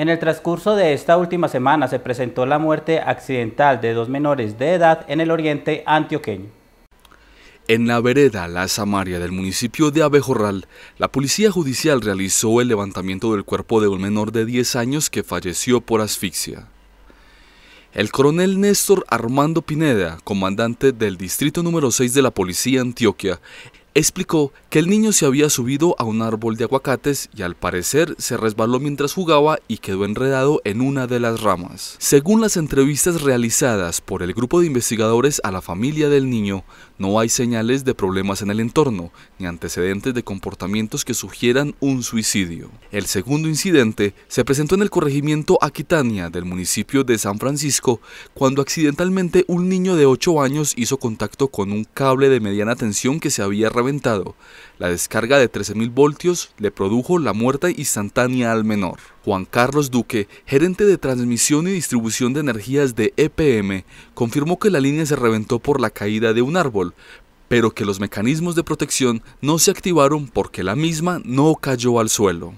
En el transcurso de esta última semana se presentó la muerte accidental de dos menores de edad en el oriente antioqueño. En la vereda La Samaria del municipio de Abejorral, la Policía Judicial realizó el levantamiento del cuerpo de un menor de 10 años que falleció por asfixia. El coronel Néstor Armando Pineda, comandante del Distrito número 6 de la Policía Antioquia, explicó que el niño se había subido a un árbol de aguacates y al parecer se resbaló mientras jugaba y quedó enredado en una de las ramas. Según las entrevistas realizadas por el grupo de investigadores a la familia del niño, no hay señales de problemas en el entorno ni antecedentes de comportamientos que sugieran un suicidio. El segundo incidente se presentó en el corregimiento Aquitania del municipio de San Francisco cuando accidentalmente un niño de 8 años hizo contacto con un cable de mediana tensión que se había reventado. La descarga de 13.000 voltios le produjo la muerte instantánea al menor. Juan Carlos Duque, gerente de transmisión y distribución de energías de EPM, confirmó que la línea se reventó por la caída de un árbol, pero que los mecanismos de protección no se activaron porque la misma no cayó al suelo.